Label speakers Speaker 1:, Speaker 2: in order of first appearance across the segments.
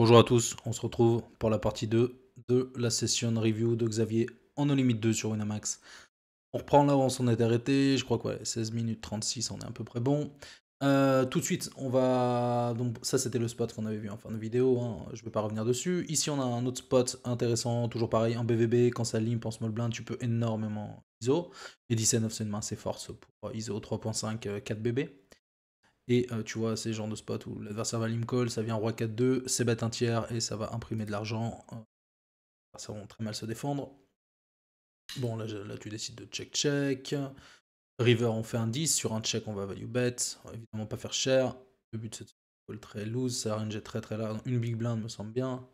Speaker 1: Bonjour à tous, on se retrouve pour la partie 2 de la session review de Xavier en no limite 2 sur Winamax. On reprend là où on s'en est arrêté, je crois que 16 minutes 36, on est à peu près bon. Euh, tout de suite, on va. Donc, ça, c'était le spot qu'on avait vu en fin de vidéo. Hein, je ne vais pas revenir dessus. Ici, on a un autre spot intéressant. Toujours pareil, en BVB, quand ça limpe en small blind, tu peux énormément ISO. Et 17-9, c'est une main c'est force pour ISO 3.5 4 BB. Et euh, tu vois, c'est le genre de spot où l'adversaire va ça vient roi 4-2, c'est bête un tiers et ça va imprimer de l'argent. Euh, ça va très mal se défendre. Bon, là, tu décides de check-check. River, on fait un 10. Sur un check, on va value bet. évidemment, pas faire cher. Le but, c'est de call très loose. Ça range très très large. Une big blind me semble bien.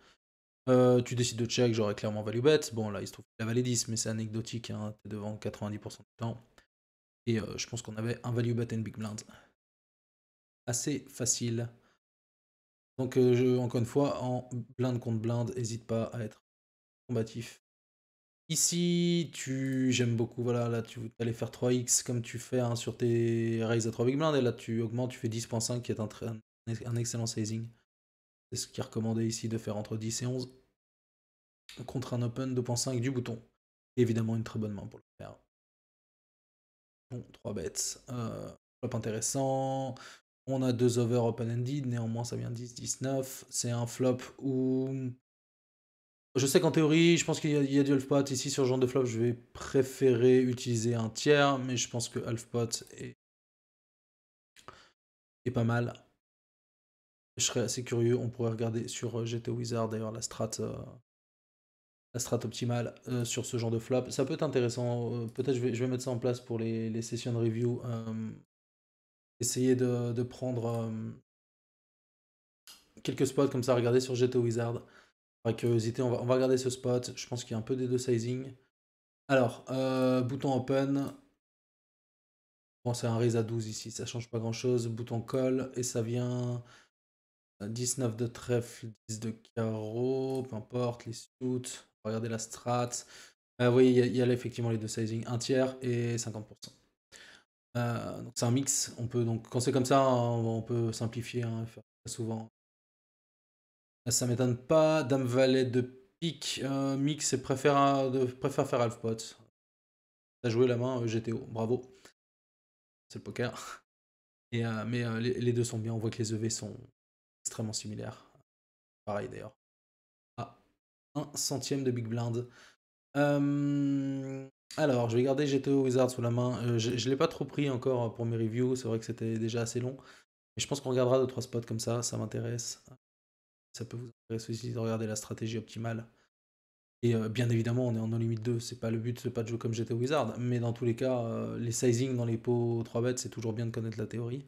Speaker 1: Euh, tu décides de check, j'aurais clairement value bet. Bon, là, il se trouve qu'il a 10, mais c'est anecdotique. Hein. T'es devant 90% du temps. Et je pense qu'on avait un value bet une big blind assez facile. Donc, euh, je, encore une fois, en blinde contre blinde, n'hésite pas à être combatif. Ici, tu j'aime beaucoup, voilà, là tu allais faire 3x comme tu fais hein, sur tes raises à 3 big blind, et là tu augmentes, tu fais 10.5 qui est un, un, un excellent sizing. C'est ce qui est recommandé ici de faire entre 10 et 11 contre un open 2.5 du bouton. Et évidemment une très bonne main pour le faire. Bon, 3 bets Euh, flop intéressant. On a deux over open-ended, néanmoins ça vient 10-19. C'est un flop où. Je sais qu'en théorie, je pense qu'il y, a du half pot. Ici, sur ce genre de flop, je vais préférer utiliser un tiers, mais je pense que half pot est, est pas mal. Je serais assez curieux. On pourrait regarder sur euh, GTO Wizard d'ailleurs la strat. Euh, la strat optimale euh, sur ce genre de flop. Ça peut être intéressant. Peut-être je vais, je vais mettre ça en place pour les, sessions de review essayer de, prendre quelques spots comme ça Regardez sur GTO Wizard. Par curiosité, on va, regarder ce spot. Je pense qu'il y a un peu des deux sizing. Alors, bouton open. Bon, c'est un raise à 12 ici, ça change pas grand chose. Bouton call, et ça vient 19 euh, de trèfle, 10 de carreau, peu importe, les suits. Regardez la strat. vous ah voyez, il y, a effectivement les deux sizing, un tiers et 50%. Euh, c'est un mix. On peut donc quand c'est comme ça, hein, on, peut simplifier hein, ça souvent. Ça m'étonne pas. Dame valet de pique euh, mix et préfère de préfère faire half pot. T'as joué la main euh, GTO. Bravo. C'est le poker. Et mais les, deux sont bien. On voit que les EV sont extrêmement similaires. Pareil d'ailleurs. Ah, un centième de big blind. Alors, je vais garder GTO Wizard sous la main. Euh, je ne l'ai pas trop pris encore hein, pour mes reviews. C'est vrai que c'était déjà assez long. Mais je pense qu'on regardera 2-3 spots comme ça. Ça m'intéresse. Ça peut vous intéresser aussi de regarder la stratégie optimale. Et euh, bien évidemment, on est en no limit 2. C'est pas le but, c'est pas de jouer comme GTO Wizard. Mais dans tous les cas, euh, les sizing dans les pots 3 bêtes, c'est toujours bien de connaître la théorie.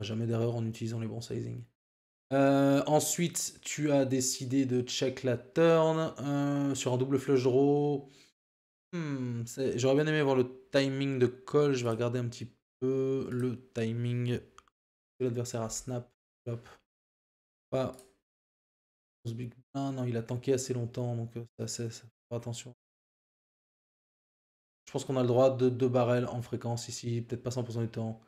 Speaker 1: Jamais d'erreur en utilisant les bons sizing. ensuite, tu as décidé de check la turn sur un double flush draw. Hmm, j'aurais bien aimé voir le timing de call. Je vais regarder un petit peu le timing de l'adversaire à snap. Pas. Ah non, il a tanké assez longtemps, donc euh, ça, c'est attention. Je pense qu'on a le droit de deux barrels en fréquence ici, peut-être pas 100% du temps.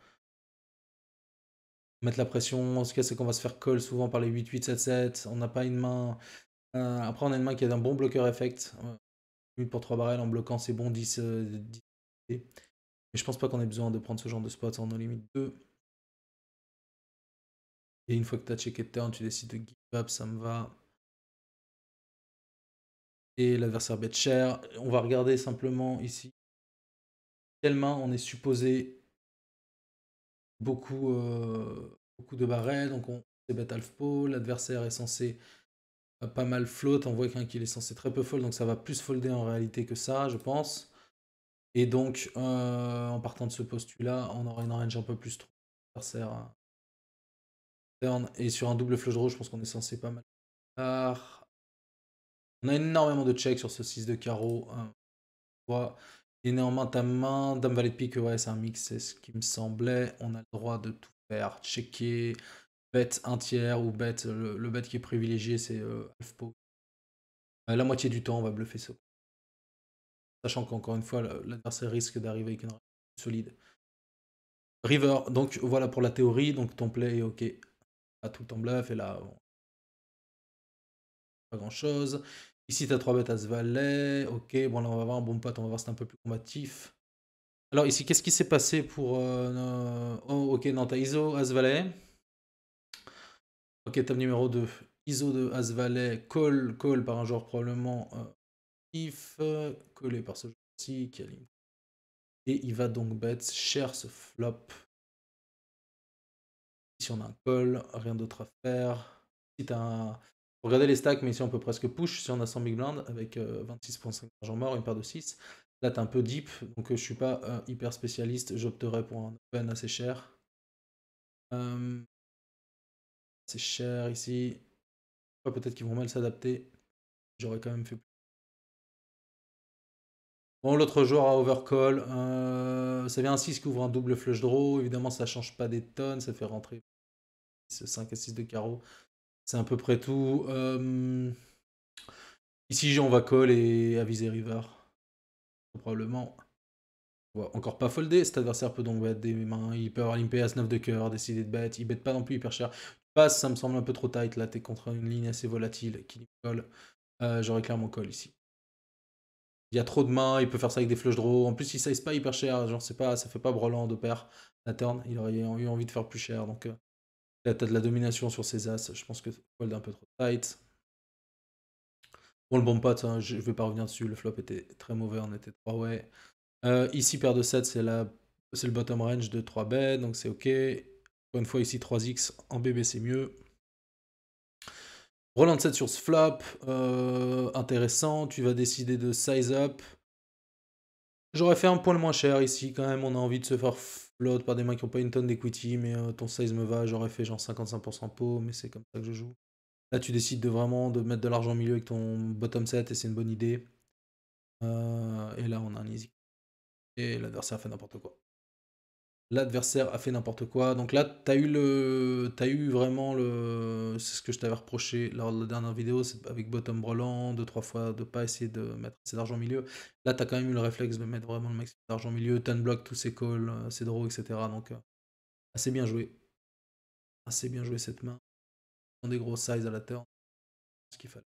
Speaker 1: Mettre la pression, en ce' cas, c'est qu'on va se faire call souvent par les 8-8-7-7. On n'a pas une main. Euh, après, on a une main qui a un bon bloqueur effect pour trois barrels en bloquant, c'est bon, 10, 10. Euh, Mais je pense pas qu'on ait besoin de prendre ce genre de
Speaker 2: spot en no limites 2. Et une fois que tu as checké turn, tu décides de give up, ça me va. Et l'adversaire bête cher. On va regarder simplement ici quelle main on est supposé
Speaker 1: beaucoup, euh, beaucoup de barrels. Donc on c'est bête half l'adversaire est censé pas mal flotte. On voit qu'un qu'il est censé très peu fold, donc ça va plus folder en réalité que ça, je pense. Et donc, euh, en partant de ce postulat, on aura une range un peu plus trop hein. Et sur un double flush rouge je pense qu'on est censé pas mal. On a énormément de checks sur ce 6 de carreau. Et hein. néanmoins, ta main, Dame Valet de Pique, ouais, c'est un mix, c'est ce qui me semblait. On a le droit de tout faire, checker, bet un tiers ou bet le, bet qui est privilégié, c'est half euh, pot. Euh, la moitié du temps, on va bluffer ça. Sachant qu'encore une fois, l'adversaire risque d'arriver avec une solide. River, donc voilà pour la théorie, donc ton play est ok. à tout le temps bluff, et là, pas grand chose. Ici, t'as trois bêtes à ce valet, ok. Bon, là, on va voir un bon pote, on va voir c'est un peu plus combatif. Alors, ici, qu'est-ce qui s'est passé pour. Euh, oh, ok, non, t'as ISO, as valet. Ok, table numéro 2. ISO de Valet call, call par un joueur probablement euh, if, euh,
Speaker 2: collé par ce joueur-ci, Et il va donc bête cher ce flop. Si on a un call, rien d'autre à faire.
Speaker 1: Si t'as un... Regardez les stacks, mais ici on peut presque push. Si on a 100 big blind avec 26.5 euh, d'argent mort, une paire de 6. Là t'es un peu deep, donc je suis pas hyper spécialiste. J'opterais pour un
Speaker 2: open assez cher. C'est cher ici. Peut-être qu'ils vont mal s'adapter. J'aurais quand même fait plus.
Speaker 1: Bon, l'autre joueur à overcall. Euh, ça vient un 6 qui ouvre un double flush draw. Évidemment, ça change pas des tonnes. Ça fait rentrer 5 à 6 de carreau. C'est à peu près tout. ici euh, ici, on va call et viser river. Probablement. encore pas folder. Cet adversaire peut donc battre des mains. Il peut avoir PS 9 de cœur, décider de bet. Il bête pas non plus hyper cher ça me semble un peu trop tight. Là, t'es contre une ligne assez volatile qui colle. Euh, j'aurais clairement call ici. Il y a trop de mains, il peut faire ça avec des flush draws. En plus, il size pas hyper cher. Genre, c'est pas, ça fait pas brûlant de paire la turn. Il aurait eu envie de faire plus cher. Donc, euh, de la domination sur ses as. Je pense que fold un peu trop tight. Bon, le bon pote, hein, je vais pas revenir dessus. Le flop était très mauvais. On était trois ouais. Euh, ici, paire de 7, c'est la... c'est le bottom range de 3 bets. Donc, c'est OK une fois, ici 3x en BB, c'est mieux. Roland 7 sur ce flop, euh, intéressant. Tu vas décider de size up. J'aurais fait un point le moins cher ici quand même. On a envie de se faire flotte par des mains qui n'ont pas une tonne d'equity, mais euh, ton size me va. J'aurais fait genre 55% pot, mais c'est comme ça que je joue. Là, tu décides de vraiment de mettre de l'argent au milieu avec ton bottom set et c'est une bonne idée. Euh, et là, on a un easy. Et l'adversaire fait n'importe quoi l'adversaire a fait n'importe quoi. Donc là, tu as, eu le... as eu vraiment le. C'est ce que je t'avais reproché lors de la dernière vidéo, c'est avec Bottom Brelan, deux, trois fois, de pas essayer de mettre assez d'argent au milieu. Là, tu as quand même eu le réflexe de mettre vraiment le maximum d'argent au milieu, Ton block tous ses calls, euh, ses draws, etc.
Speaker 2: Donc, euh, assez bien joué. Assez bien joué cette main. on des gros sizes à la terre. Ce qu'il fallait.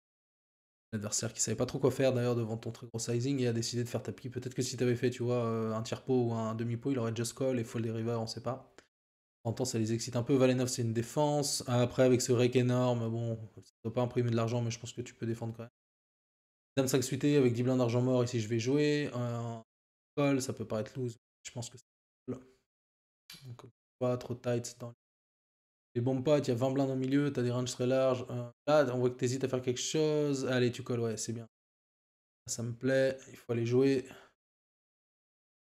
Speaker 2: L'adversaire qui savait pas trop quoi faire d'ailleurs devant ton très gros sizing
Speaker 1: et a décidé de faire tapis. Peut-être que si tu avais fait, tu vois, euh, un tiers pot ou un demi-pot, il aurait just call et fold des river, on sait pas. En temps, ça les excite un peu. Valenov, c'est une défense. Après, avec ce rake énorme, bon, ça doit pas imprimer de l'argent, mais je pense que tu peux défendre quand même. Dame 5 suité avec 10 blancs d'argent mort, ici je vais jouer. Euh, call, ça peut paraître loose. Je pense que c'est. Donc, pas trop tight dans les bons potes, il y a 20 blindes au milieu, t'as des ranges très larges. Euh, là, on voit que t'hésites à faire quelque chose. Allez, tu colles, ouais, c'est bien. Ça me plaît,
Speaker 2: il faut aller jouer.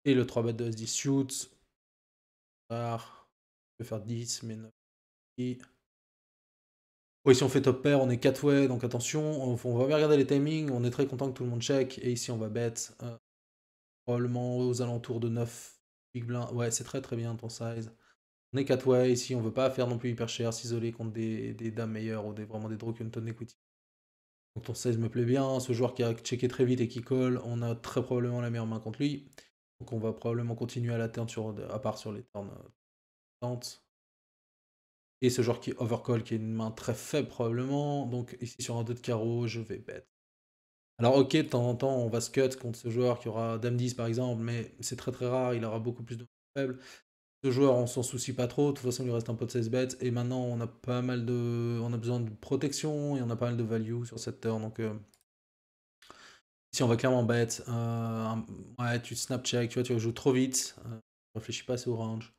Speaker 2: Et le 3 bet de dit shoot. Je peux faire 10, mais 9. Oh, ici on fait
Speaker 1: top pair, on est 4 way, donc attention, on va bien regarder les timings, on est très content que tout le monde check, et ici on va bet, euh, probablement aux alentours de 9 big blind, ouais c'est très très bien ton size on est 4 ici, on veut pas faire non plus hyper cher, s'isoler contre des, dames meilleures ou des, vraiment des draws une tonne equity. Donc ton 16 me plaît bien, ce joueur qui a checké très vite et qui colle, on a très probablement la meilleure main contre lui. Donc on va probablement continuer à la turn sur, à part sur les turns euh, tentes. Et ce joueur qui overcall, qui est une main très faible probablement. Donc ici sur un 2 de carreau, je vais bête Alors ok, de temps en temps, on va scut contre ce joueur qui aura Dame 10 par exemple, mais c'est très très rare, il aura beaucoup plus de faibles ce joueur, on s'en soucie pas trop. De toute façon, il reste un peu de 16 bêtes. Et maintenant, on a pas mal de. On a besoin de protection et on a pas mal de value sur cette turn. Donc, euh, si ici, on va clairement bête. Euh, ouais, tu snap check. Tu vois, tu joues trop vite. Euh, réfléchis pas assez au range.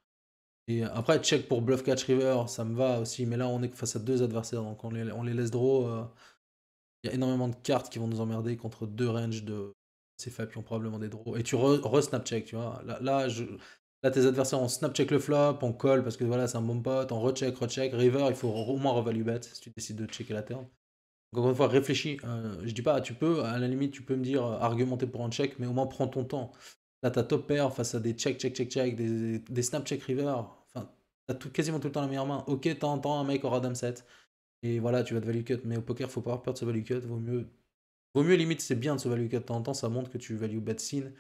Speaker 1: Et après, check pour bluff catch river, ça me va aussi. Mais là, on est face à deux adversaires. Donc, on les, on les laisse draw. Il y a énormément de cartes qui vont nous emmerder contre deux ranges de. Ces faibles qui ont probablement des draws. Et tu re-snap check, tu vois. là je Là, tes adversaires, on snap check le flop, on call parce que voilà, c'est un bon pote, on recheck, recheck. River, il faut au moins revalue bet si tu décides de checker la turn. Donc, encore une fois, réfléchis. Euh, je dis pas, tu peux, à la limite, tu peux me dire euh, argumenter pour un check, mais au moins prends ton temps. Là, t'as top pair face à des check, check, check, check, des, snap check river. Enfin, t'as quasiment tout le temps la meilleure main. Ok, t'entends un mec aura dame set Et voilà, tu vas te value cut. Mais au poker, faut pas avoir peur de ce value cut. Vaut mieux, vaut mieux limite, c'est bien de se value cut. temps ça montre que tu value bet scene.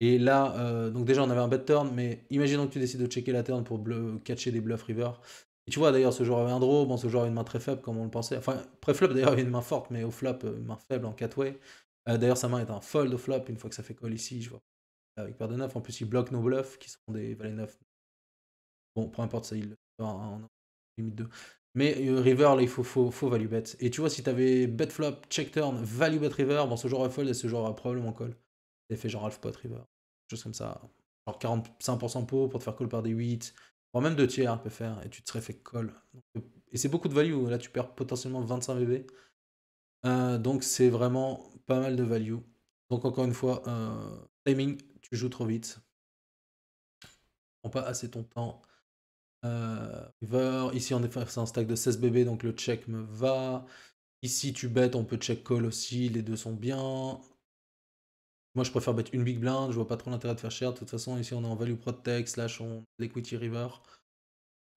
Speaker 1: Et là, euh, donc déjà on avait un bad turn, mais imaginons que tu décides de checker la turn pour catcher des bluffs river. Et tu vois d'ailleurs ce joueur avait un draw, bon ce joueur avait une main très faible comme on le pensait. Enfin, pré-flop d'ailleurs il avait une main forte, mais au flop, une euh, main faible en 4 way. Euh, d'ailleurs sa main est un fold au flop, une fois que ça fait call ici, je vois. Avec paire de 9, en plus il bloque nos bluffs qui sont des valets 9. Bon, peu importe ça, il en limite 2. Mais river, là, il faut, faut, value bet. Et tu vois, si t'avais bet flop, check turn, value bet river, bon, ce joueur a fold et ce joueur a probablement call fait genre half pot river, chose comme ça. Genre 45% pot pour te faire call par des 8, voire même 2 tiers peut faire, et tu te serais fait call. Et c'est beaucoup de value, hein. là tu perds potentiellement 25 BB. Euh, donc c'est vraiment pas mal de value. Donc encore une fois, euh, timing, tu joues trop vite. Prends pas assez ton temps. Euh, river, ici on est face un stack de 16 BB, donc le check me va. Ici tu bêtes, on peut check call aussi, les deux sont bien. Moi, je préfère mettre une big blind, je vois pas trop l'intérêt de faire cher. De toute façon, ici, on est en value protect, slash on equity river.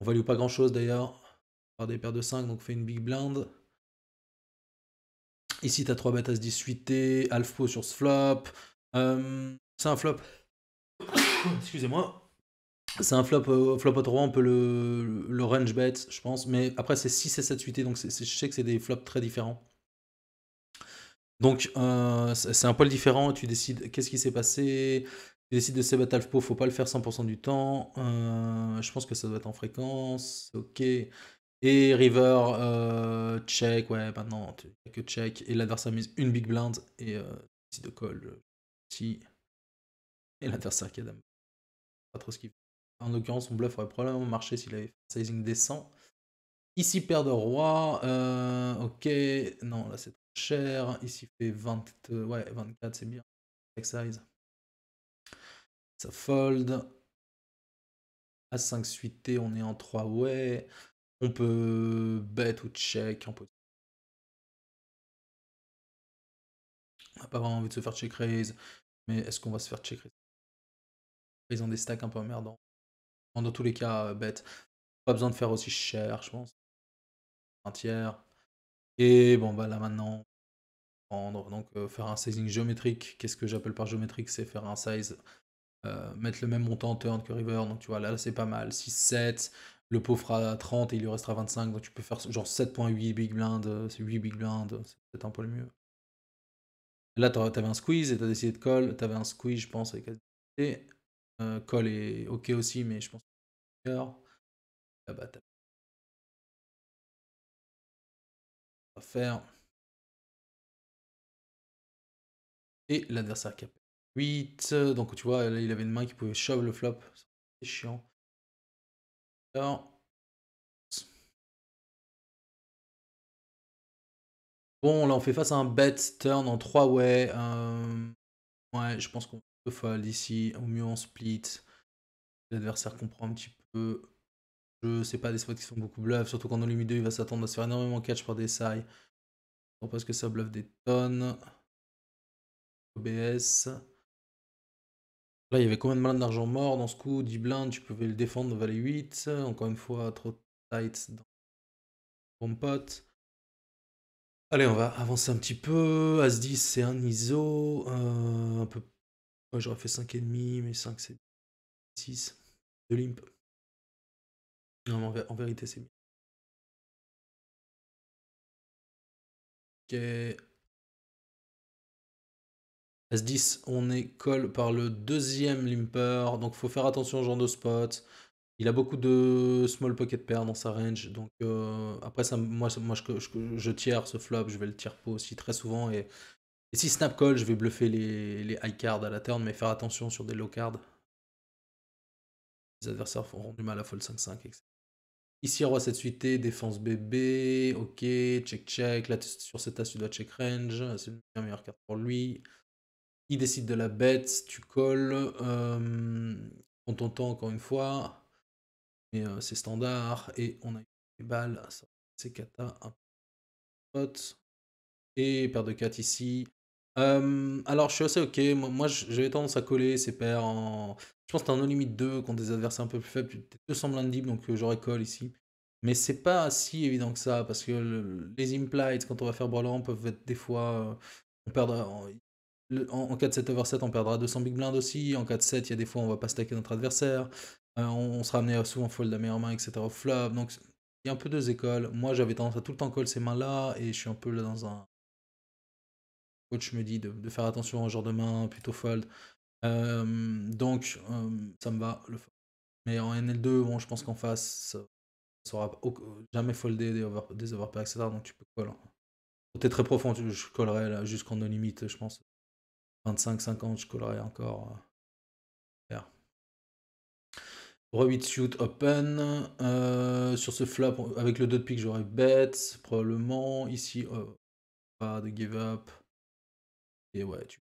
Speaker 1: On value pas grand chose d'ailleurs, par des paires de 5, donc fait une big blind. Ici, t'as 3 bêtes à 10 suité, half pot sur ce flop. Euh, c'est un flop. Excusez-moi. C'est un flop, euh, flop à on peut le, le range bet, je pense. Mais après, c'est 6 et 7 suité, donc je sais que c'est des flops très différents. Donc, euh, c'est un poil différent. Tu décides qu'est-ce qui s'est passé. Tu décides de ces battles faux. Faut pas le faire 100% du temps. Euh, je pense que ça doit être en fréquence. Ok. Et River, euh, check. Ouais, maintenant, que check. Et l'adversaire mise une big blind. Et euh, décide de call. Si. Et l'adversaire qui a dame. Pas trop ce qu'il En l'occurrence, son bluff aurait probablement marché s'il avait sizing décent. Ici, paire de roi. ok. Non, là, c'est cher. Ici, fait 20, euh, ouais, 24, c'est bien. size. Ça fold. A5
Speaker 2: suité, on est en 3 ouais On peut bet ou check. On peut... n'a pas vraiment envie de se faire check raise. Mais est-ce qu'on va se faire check raise Ils ont des stacks un peu emmerdants. Dans tous les cas, euh, bet. Pas besoin de faire aussi cher, je pense. Un tiers.
Speaker 1: Et bon, bah là maintenant, prendre, donc faire un sizing géométrique. Qu'est-ce que j'appelle par géométrique C'est faire un size, mettre le même montant en turn que river. Donc tu vois, là c'est pas mal. 6, 7, le pot fera 30 et il lui restera 25. Donc tu peux faire genre 7.8 big blind, c'est 8 big blind, c'est peut-être un peu le mieux. Là, tu avais un squeeze et as décidé de
Speaker 2: call. avais un squeeze, je pense, avec et, euh, call est ok aussi, mais je pense que c'est ah bah, faire. Et l'adversaire cap 8. Donc tu vois, là, il avait une main qui pouvait shove le flop. C'est chiant. Bon, là, on fait face à un bet turn en 3 way. Euh,
Speaker 1: ouais, je pense qu'on peut fold ici. Au mieux, en split. L'adversaire comprend un petit peu. Je sais pas des spots qui sont beaucoup bluff, surtout qu'en Lumi 2, il va s'attendre à se faire énormément catch par des On parce que ça bluff des tonnes. OBS. Là, il y avait combien de malades d'argent mort dans ce coup 10 blindes, tu pouvais le défendre, valait 8. Encore une fois, trop tight dans mon pote. Allez, on va avancer un petit peu. As-10, c'est un ISO. Euh, un
Speaker 2: peu... j'aurais fait demi mais 5, c'est 6. De limp. Non, mais en, vérité, c'est mieux. Ok. S10, on est call par le deuxième limper, donc faut faire attention au genre de spot. Il
Speaker 1: a beaucoup de small pocket pair dans sa range, donc euh, après ça, moi, moi je, tire ce flop, je vais le tire pot aussi très souvent, et, si snap call, je vais bluffer les, high cards à la turn, mais faire attention sur des low cards. Les adversaires auront du mal à fold 5-5, etc. Ici, roi 7 suité, défense bébé, ok, check check, là sur cet as tu dois check range, c'est la meilleure carte pour lui. Il décide de la bête, tu colles, euh, On t'entend encore une fois, mais euh, c'est standard, et on a eu des balles, c'est kata, un pot, et paire de 4 ici. Euh, alors je suis assez ok, moi, moi j'avais tendance à coller ces paires en... Je pense que as no limite 2 contre des adversaires un peu plus faibles. T'es blindes deep, donc euh, j'aurais call ici. Mais c'est pas si évident que ça, parce que les implites, quand on va faire Brawler, peuvent être des fois. Euh, on perdra, en, cas de 4 7 over 7, on perdra 200 big blind aussi. En 4 7, il y a des fois, on va pas stacker notre adversaire. Euh, on, sera amené à souvent fold la meilleure main, etc. Flop. Donc, il y a un peu deux écoles. Moi, j'avais tendance à tout le temps call ces mains-là, et je suis un peu là dans un. Coach me dit de, faire attention au genre de main, plutôt fold donc, ça me va. Le... Mais en NL2, bon, je pense qu'en face, ça sera jamais foldé des, over, des overpairs, etc. Donc tu peux coller. Côté très profond, je collerai là jusqu'en nos limites je pense. 25-50, je collerai encore.
Speaker 2: Yeah. 8 shoot
Speaker 1: open. Euh, sur ce flop, avec le 2 de pique, j'aurais bet, probablement. Ici, oh, pas de give up. Et ouais, tu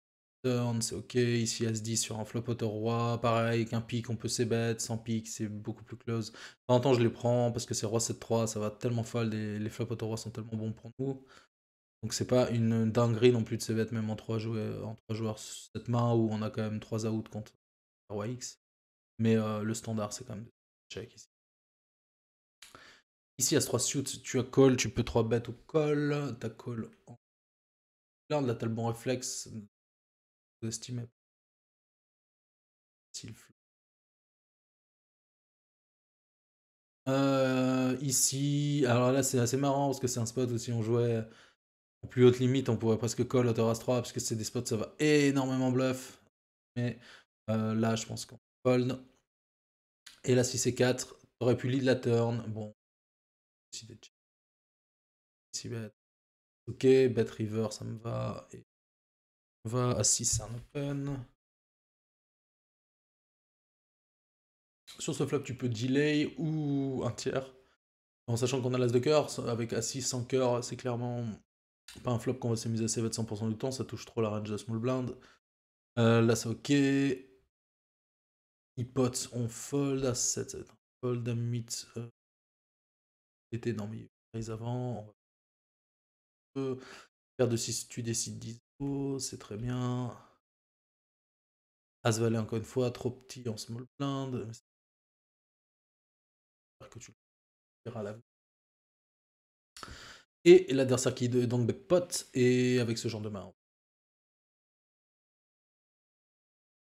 Speaker 1: c'est ok. Ici, As-10 sur un flop auto-roi. Pareil, qu'un pic on peut ses bêtes. Sans pic c'est beaucoup plus close. pendant temps, je les prends parce que c'est roi-7-3. Ça va tellement folle. Les, les flops auto-roi sont tellement bons pour nous. Donc, c'est pas une dinguerie non plus de se bêtes, même en 3, joueurs, en trois joueurs. Cette main où on a quand même 3 outs contre roi-x. Mais euh, le standard, c'est quand même check ici.
Speaker 2: Ici, As-3 suit, tu as call, tu peux 3 bêtes ou call. T'as call en Là, on a bon réflexe estimez euh, ici, alors là c'est assez marrant parce que c'est un spot où si on jouait
Speaker 1: en plus haute limite, on pourrait presque call à 3 parce que c'est des spots ça va énormément bluff.
Speaker 2: Mais euh, là je pense qu'on fold. Et là si c'est 4, aurait pu lead la turn. Bon, Ok, bet river ça me va. Et va à ah 6, un open. Sur ce flop, tu peux delay ou un tiers. En sachant qu'on a l'as de cœur, avec A6 sans cœur, c'est clairement
Speaker 1: pas un flop qu'on va s'amuser à save 100% du temps, ça touche trop la range de small blind. Euh,
Speaker 2: là, c'est ok. Hipots, on fold à 7, fold à mid. Euh, était mais avant. On va faire de 6, tu décides 10. Oh, c'est très bien. As valet encore une fois, trop petit en small blind. que tu le Et l'adversaire qui est donc pot et avec ce genre de main.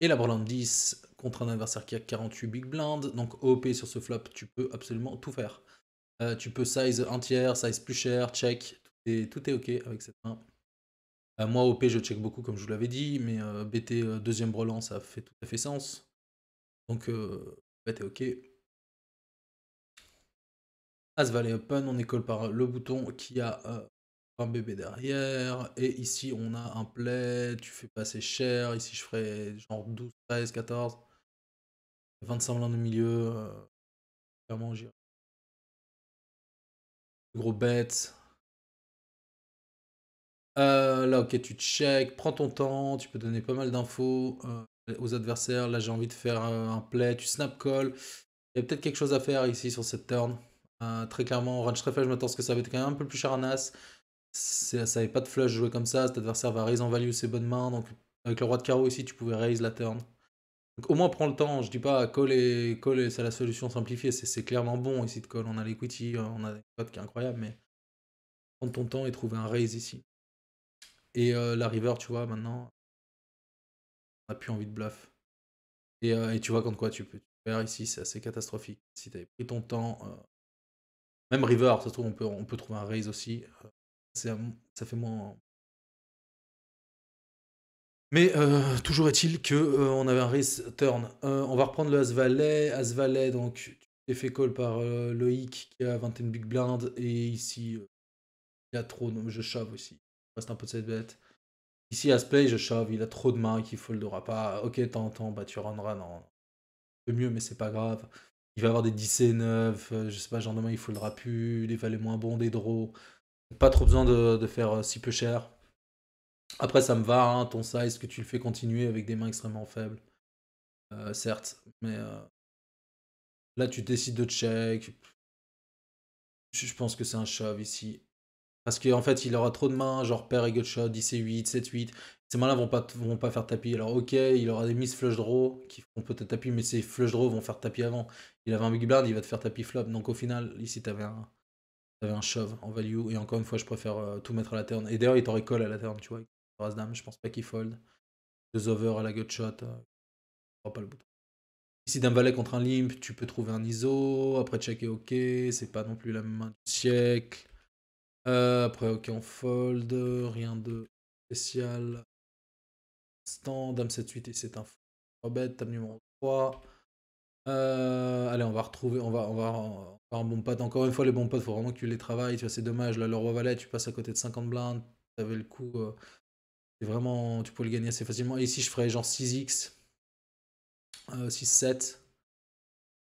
Speaker 1: Et la Borland 10 contre un adversaire qui a 48 big blind. Donc OP sur ce flop, tu peux absolument tout faire. Euh, tu peux size un tiers, size plus cher, check. Tout est, tout est ok avec cette main. Euh, moi, OP, je check beaucoup, comme je vous l'avais dit, mais euh, BT, euh, deuxième relance ça fait tout à fait sens. Donc, BT, bah, OK. As ah, Valley Open, on école par le bouton qui a un bébé derrière. Et ici, on a un play, tu fais pas assez cher. Ici, je
Speaker 2: ferai genre 12, 13, 14, 25 blancs au milieu. clairement, j'irai. Gros bête. Euh, là, ok, tu check, prends ton temps, tu peux donner pas mal d'infos
Speaker 1: euh, aux adversaires. Là, j'ai envie de faire euh, un play, tu snap call. Il y a peut-être quelque chose à faire ici sur cette turn. très clairement, range faible je m'attends à ce que ça va être quand même un peu plus cher Ça n'avait pas de flush jouer comme ça. Cet adversaire va raise en value ses bonnes mains. Donc, avec le roi de carreau ici, tu pouvais raise la turn. Donc, au moins, prends le temps. Je dis pas call et call, c'est la solution simplifiée. C'est clairement bon ici de call. On a l'equity, on a des potes qui est incroyable, mais prendre ton temps et trouver un raise ici. Et la river, tu vois, maintenant, on n'a plus envie de bluff. Et, tu vois, quand quoi tu peux faire ici, c'est assez catastrophique. Si tu avais
Speaker 2: pris ton temps, même river, ça se trouve, on peut, on peut trouver un raise aussi. ça fait moins. Mais toujours
Speaker 1: est-il que on avait un raise turn. on va reprendre le As-Valet. As-Valet, donc, tu t'es fait call par Loïc qui a 21 big blind. Et ici, il y a trop, je chave aussi un peu de cette bête. Ici, Aspect, je shove, il a trop de mains qu'il foldera pas. Ok, t'entends, bah tu rendras, non. le mieux, mais c'est pas grave. Il va avoir des 10 et 9, euh, je sais pas, genre demain il foldera plus, des valets moins bons, des draws. Pas trop besoin de, faire euh, si peu cher. Après, ça me va, hein, ton ce que tu le fais continuer avec des mains extrêmement faibles. Euh, certes, mais là tu décides de check. Je pense que c'est un shove ici. Parce qu'en fait, il aura trop de mains, genre paire et gutshot, 10 et 8, 7, 8. Ces mains-là vont pas, vont pas faire tapis. Alors, ok, il aura des miss flush draw qui font peut-être tapis, mais ces flush draw vont faire tapis avant. Il avait un big blind, il va te faire tapis flop. Donc, au final, ici, t'avais un, avais un shove en value. Et encore une fois, je préfère euh, tout mettre à la turn. Et d'ailleurs, il t'aurait call à la turn, tu vois. As dame, je pense pas qu'il fold. Deux over à la gutshot. shot. pas le bouton. Ici, d'un valet contre un limp, tu peux trouver un ISO. Après, check est ok. C'est pas non plus la main du siècle. Euh, après, ok, on fold, rien de spécial. Stand, dame 7, 8 et c'est un bête, dame numéro 3. Euh, allez, on va retrouver, on va, on un bon pote. Encore une fois, les bons potes, faut vraiment que tu les travailles. Tu vois, c'est dommage. Là, le roi valet, tu passes à côté de 50 blindes. avais le coup. Euh, c'est vraiment, tu pouvais le gagner assez facilement. ici, je ferais genre 6x, 6-7.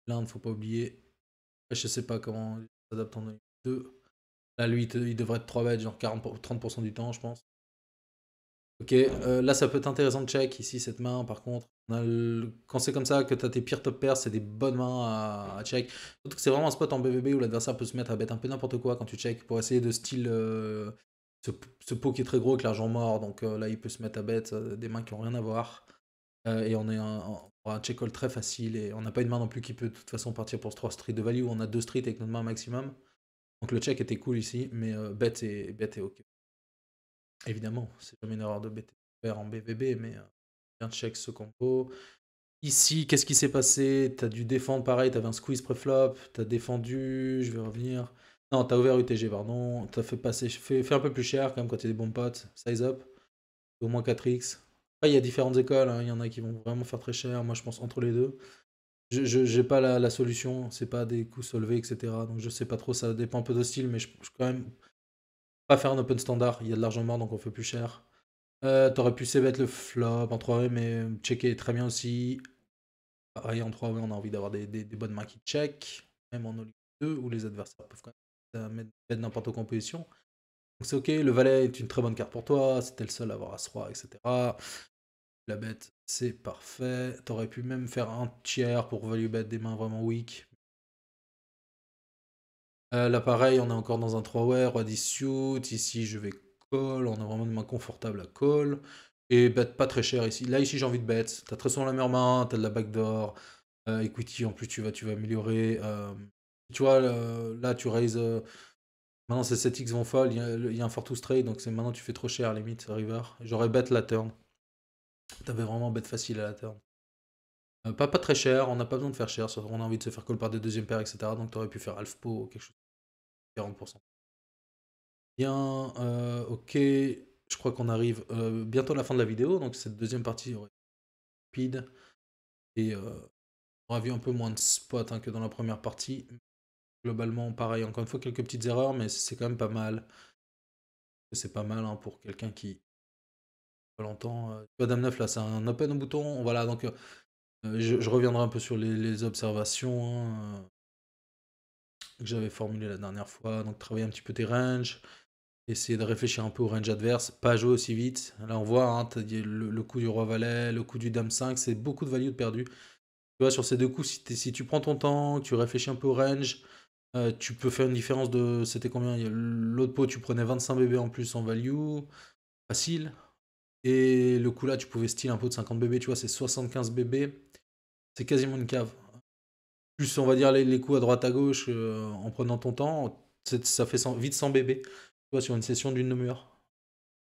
Speaker 1: ne faut pas oublier. Après, je sais pas comment s'adapte en 2. Là, lui, il devrait être 3 bêtes, genre 40, 30% du temps, je pense. Ok, euh, là, ça peut être intéressant de check ici, cette main, par contre. Quand c'est comme ça, que t'as tes pires top pairs, c'est des bonnes mains à, check. que c'est vraiment un spot en BBB où l'adversaire peut se mettre à bête un peu n'importe quoi quand tu check pour essayer de style euh, ce, pot qui est très gros avec l'argent mort. Donc euh, là, il peut se mettre à bête des mains qui n'ont rien à voir. et on est un, check all très facile et on n'a pas une main non plus qui peut de toute façon partir pour ce 3 street de value. On a 2 streets avec notre main maximum. Donc le check était cool ici, mais euh, bête et, bête est OK. Évidemment, c'est jamais une erreur de faire en BVB, mais euh, bien de check ce combo. Ici, qu'est-ce qui s'est passé T'as dû défendre pareil, t'avais un squeeze préflop, t'as défendu, je vais revenir. Non, t'as ouvert UTG, pardon. T'as fait passer, fais un peu plus cher quand même quand t'es des bons potes. Size up, au moins 4x. il y a différentes écoles, hein, il y en a qui vont vraiment faire très cher. Moi, je pense entre les deux. Je n'ai pas la, la solution, c'est pas des coups solvés, etc. Donc je sais pas trop, ça dépend un peu de style, mais je, peux quand même pas faire un open standard. Il y a de l'argent mort, donc on fait plus cher. Euh, T'aurais pu s'émettre le flop en 3 e, mais checker est très bien aussi. Pareil, en 3 e, on a envie d'avoir des, bonnes mains qui check, même en Olive 2, où les adversaires peuvent quand même mettre n'importe quelle composition. Donc c'est ok, le valet est une très bonne carte pour toi, c'était le seul à avoir as 3 etc. La bête, c'est parfait. T'aurais pu même faire un tiers pour value bet des mains vraiment weak. Euh, là, pareil, on est encore dans un 3-way, roi suit. Ici, je vais call. On a vraiment une main confortable à call. Et bet pas très cher ici. Là, ici, j'ai envie de bet. T'as très souvent la meilleure main, t'as de la backdoor. Euh, equity, en plus, tu vas, tu vas améliorer. Euh, tu vois, là, tu raises. Euh, maintenant, c'est 7x vont fall. Il y, a un fort to straight, donc c'est maintenant tu fais trop cher, limite, river. J'aurais bet la turn. T'avais vraiment bête facile à la terre euh, pas, pas très cher, on n'a pas besoin de faire cher, sauf on a envie de se faire call par des deuxième paires, etc. Donc t'aurais pu faire half ou quelque chose. 40%. Bien, euh, ok, je crois qu'on arrive euh, bientôt à la fin de la vidéo, donc cette deuxième partie aurait été rapide. Et on aura vu un peu moins de spots hein, que dans la première partie. Globalement, pareil, encore une fois, quelques petites erreurs, mais c'est quand même pas mal. C'est pas mal hein, pour quelqu'un qui longtemps, euh, Tu vois, Dame 9, là, c'est un open au bouton. Voilà, donc euh, euh, je, reviendrai un peu sur les, observations hein, que j'avais formulées la dernière fois. Donc, travailler un petit peu tes ranges, essayer de réfléchir un peu au range adverse, pas jouer aussi vite. Là, on voit hein, le, coup du Roi-Valet, le coup du Dame 5, c'est beaucoup de value de perdu. Tu vois, sur ces deux coups, si, si tu prends ton temps, tu réfléchis un peu au range, tu peux faire une différence de. C'était combien L'autre pot, tu prenais 25 bébés en plus en value. Facile. Et le coup là, tu pouvais style un peu de 50 bébés, tu vois, c'est 75 bébés. C'est quasiment une cave. Plus, on va dire, les, coups à droite à gauche, euh, en prenant ton temps, ça fait vite 100 bébés. Tu vois, sur une session d'une demi-heure.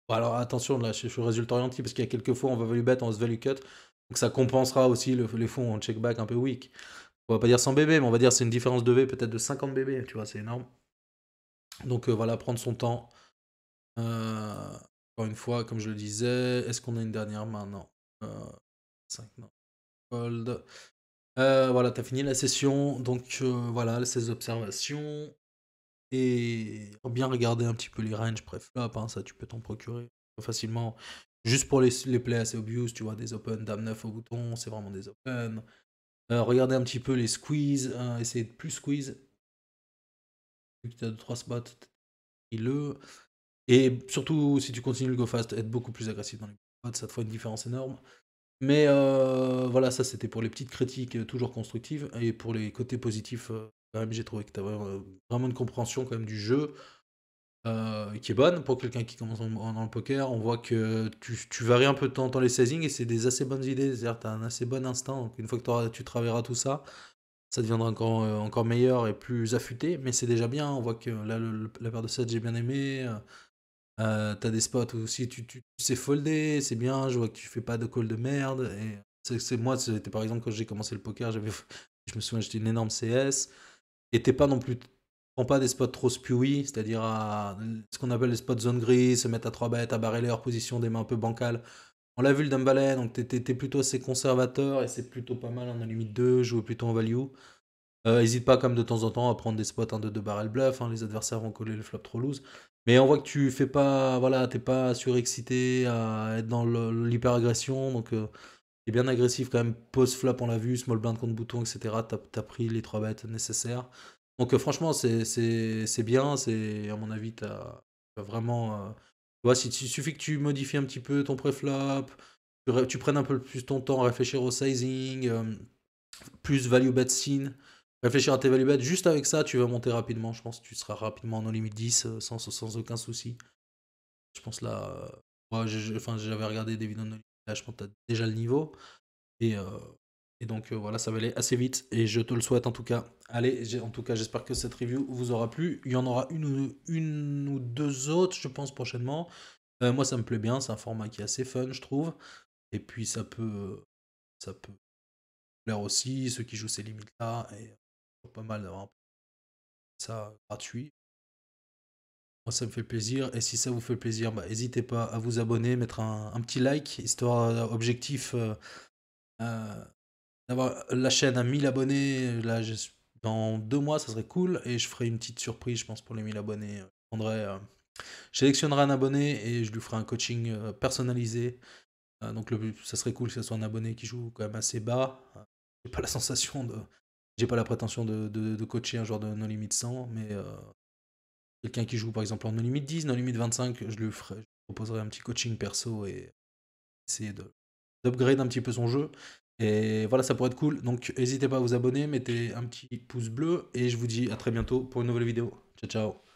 Speaker 1: Bah, alors attention, là, je suis résultat orienté, parce qu'il y a quelques fois, on va value bet, on se value cut. Donc ça compensera aussi les fonds en check back un peu weak. On va pas dire 100 bébés, mais on va dire c'est une différence de V peut-être de 50 bébés, tu vois, c'est énorme. Donc euh, voilà, prendre son temps. Euh, encore une fois, comme je le disais, est-ce qu'on a une dernière main Non. 5, euh, non. hold. Euh, voilà, t'as fini la session. Donc euh, voilà, ces observations. Et bien regarder un petit peu les ranges préflop, hein, ça tu peux t'en procurer facilement. Juste pour les, les plays assez obvious, tu vois, des open, dame 9 au bouton, c'est vraiment des open. regardez un petit peu les squeeze, essayez de plus squeeze. Vu que as 2-3 spots, il le. Et surtout, si tu continues le go fast, être beaucoup plus agressif dans les bots, ça te fera une différence énorme. Mais euh, voilà, ça c'était pour les petites critiques euh, toujours constructives. Et pour les côtés positifs, euh, quand même, j'ai trouvé que tu avais vraiment une compréhension quand même du jeu. qui est bonne pour quelqu'un qui commence dans le poker. On voit que tu, tu varies un peu de temps dans les saisings et c'est des assez bonnes idées. C'est-à-dire tu as un assez bon instinct. Donc une fois que tu travailleras tout ça, ça deviendra encore, encore meilleur et plus affûté. Mais c'est déjà bien. On voit que là, la paire de 7, j'ai bien aimé. Euh, t'as des spots où tu, tu, sais folder, c'est bien, je vois que tu fais pas de call de merde. Et c'est, moi, c'était par exemple quand j'ai commencé le poker, j'avais, je me souviens, j'étais une énorme CS. Et t'es pas non plus, prends pas des spots trop spewy, c'est-à-dire à, ce qu'on appelle les spots zone gris, se mettre à 3 bêtes, à barrer leur position des mains un peu bancales. On l'a vu le balai donc t'es, t'es, plutôt assez conservateur et c'est plutôt pas mal en limite 2, jouer plutôt en value. Euh, hésite pas, comme de temps en temps, à prendre des spots 1 de barrel bluff. Hein, les adversaires vont coller le flop trop loose. Mais on voit que tu fais pas, voilà, t'es pas surexcité à être dans l'hyperagression, donc euh, Tu es bien agressif quand même. Post flop, on l'a vu, small blind contre bouton, etc. Tu as pris les trois bêtes nécessaires. Donc euh, franchement, c'est bien. C'est à mon avis, tu as vraiment. Euh, tu vois, il suffit que tu modifies un petit peu ton pré tu, tu prennes un peu plus ton temps à réfléchir au sizing, plus value bet scene Réfléchir à tes value juste avec ça, tu vas monter rapidement. Je pense tu seras rapidement en euh, no 10 sans, aucun souci. Je pense là. Euh, moi, enfin, j'avais regardé des vidéos de là, je pense que tu as déjà le niveau. Et, euh, donc voilà, ça va aller assez vite. Et je te le souhaite en tout cas. Allez, en tout cas, j'espère que cette review vous aura plu. Il y en aura une ou, une deux autres, je pense, prochainement. moi, ça me plaît bien. C'est un format qui est assez fun, je trouve. Et puis, ça peut.
Speaker 2: Ça peut plaire aussi, ceux qui jouent ces limites-là pas mal d'avoir ça gratuit. Moi, ça me fait plaisir. Et si ça vous fait
Speaker 1: plaisir, bah, n'hésitez pas à vous abonner, mettre un, petit like, histoire euh, objectif euh, euh, d'avoir la chaîne à 1000 abonnés. Là, dans deux mois, ça serait cool. Et je ferai une petite surprise, je pense, pour les 1000 abonnés. Je, prendrai, sélectionnerai un abonné et je lui ferai un coaching personnalisé. donc, le, ça serait cool que ce soit un abonné qui joue quand même assez bas. J'ai pas la sensation de j'ai pas la prétention de, coacher un joueur de No Limit 100, mais euh, quelqu'un qui joue par exemple en No Limit 10, No Limit 25, je lui, ferai, je lui proposerai un petit coaching perso et essayer d'upgrade un petit peu son jeu. Et voilà, ça pourrait être cool. Donc n'hésitez pas à vous abonner, mettez un petit pouce bleu et je vous dis à très bientôt pour une nouvelle vidéo. Ciao ciao